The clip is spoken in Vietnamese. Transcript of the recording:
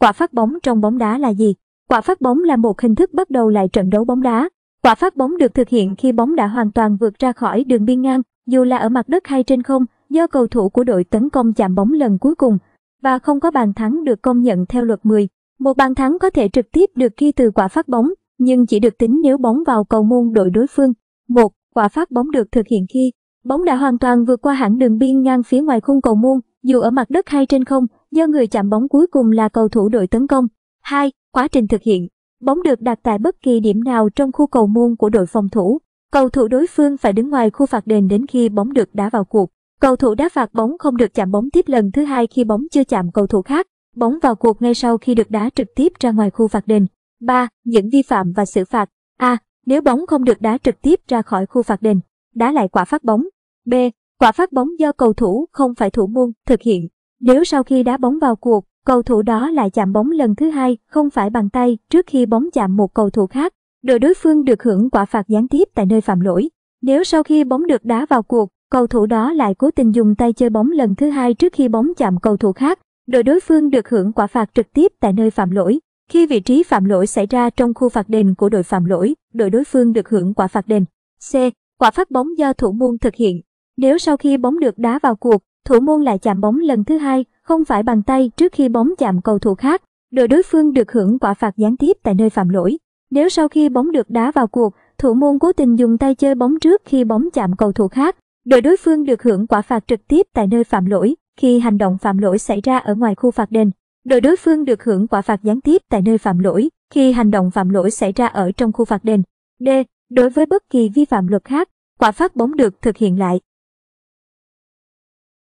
Quả phát bóng trong bóng đá là gì? Quả phát bóng là một hình thức bắt đầu lại trận đấu bóng đá. Quả phát bóng được thực hiện khi bóng đã hoàn toàn vượt ra khỏi đường biên ngang, dù là ở mặt đất hay trên không, do cầu thủ của đội tấn công chạm bóng lần cuối cùng và không có bàn thắng được công nhận theo luật 10. Một bàn thắng có thể trực tiếp được ghi từ quả phát bóng, nhưng chỉ được tính nếu bóng vào cầu môn đội đối phương. Một, Quả phát bóng được thực hiện khi bóng đã hoàn toàn vượt qua hẳn đường biên ngang phía ngoài khung cầu môn dù ở mặt đất hay trên không, do người chạm bóng cuối cùng là cầu thủ đội tấn công. 2. Quá trình thực hiện Bóng được đặt tại bất kỳ điểm nào trong khu cầu môn của đội phòng thủ. Cầu thủ đối phương phải đứng ngoài khu phạt đền đến khi bóng được đá vào cuộc. Cầu thủ đá phạt bóng không được chạm bóng tiếp lần thứ hai khi bóng chưa chạm cầu thủ khác. Bóng vào cuộc ngay sau khi được đá trực tiếp ra ngoài khu phạt đền. 3. Những vi phạm và xử phạt A. Nếu bóng không được đá trực tiếp ra khỏi khu phạt đền, đá lại quả phát bóng. B. Quả phát bóng do cầu thủ không phải thủ môn thực hiện. Nếu sau khi đá bóng vào cuộc, cầu thủ đó lại chạm bóng lần thứ hai không phải bằng tay trước khi bóng chạm một cầu thủ khác, đội đối phương được hưởng quả phạt gián tiếp tại nơi phạm lỗi. Nếu sau khi bóng được đá vào cuộc, cầu thủ đó lại cố tình dùng tay chơi bóng lần thứ hai trước khi bóng chạm cầu thủ khác, đội đối phương được hưởng quả phạt trực tiếp tại nơi phạm lỗi. Khi vị trí phạm lỗi xảy ra trong khu phạt đền của đội phạm lỗi, đội đối phương được hưởng quả phạt đền. C. Quả phát bóng do thủ môn thực hiện. Nếu sau khi bóng được đá vào cuộc, thủ môn lại chạm bóng lần thứ hai, không phải bằng tay trước khi bóng chạm cầu thủ khác, đội đối phương được hưởng quả phạt gián tiếp tại nơi phạm lỗi. Nếu sau khi bóng được đá vào cuộc, thủ môn cố tình dùng tay chơi bóng trước khi bóng chạm cầu thủ khác, đội đối phương được hưởng quả phạt trực tiếp tại nơi phạm lỗi. Khi hành động phạm lỗi xảy ra ở ngoài khu phạt đền, đội đối phương được hưởng quả phạt gián tiếp tại nơi phạm lỗi. Khi hành động phạm lỗi xảy ra ở trong khu phạt đền. D. Đối với bất kỳ vi phạm luật khác, quả phát bóng được thực hiện lại.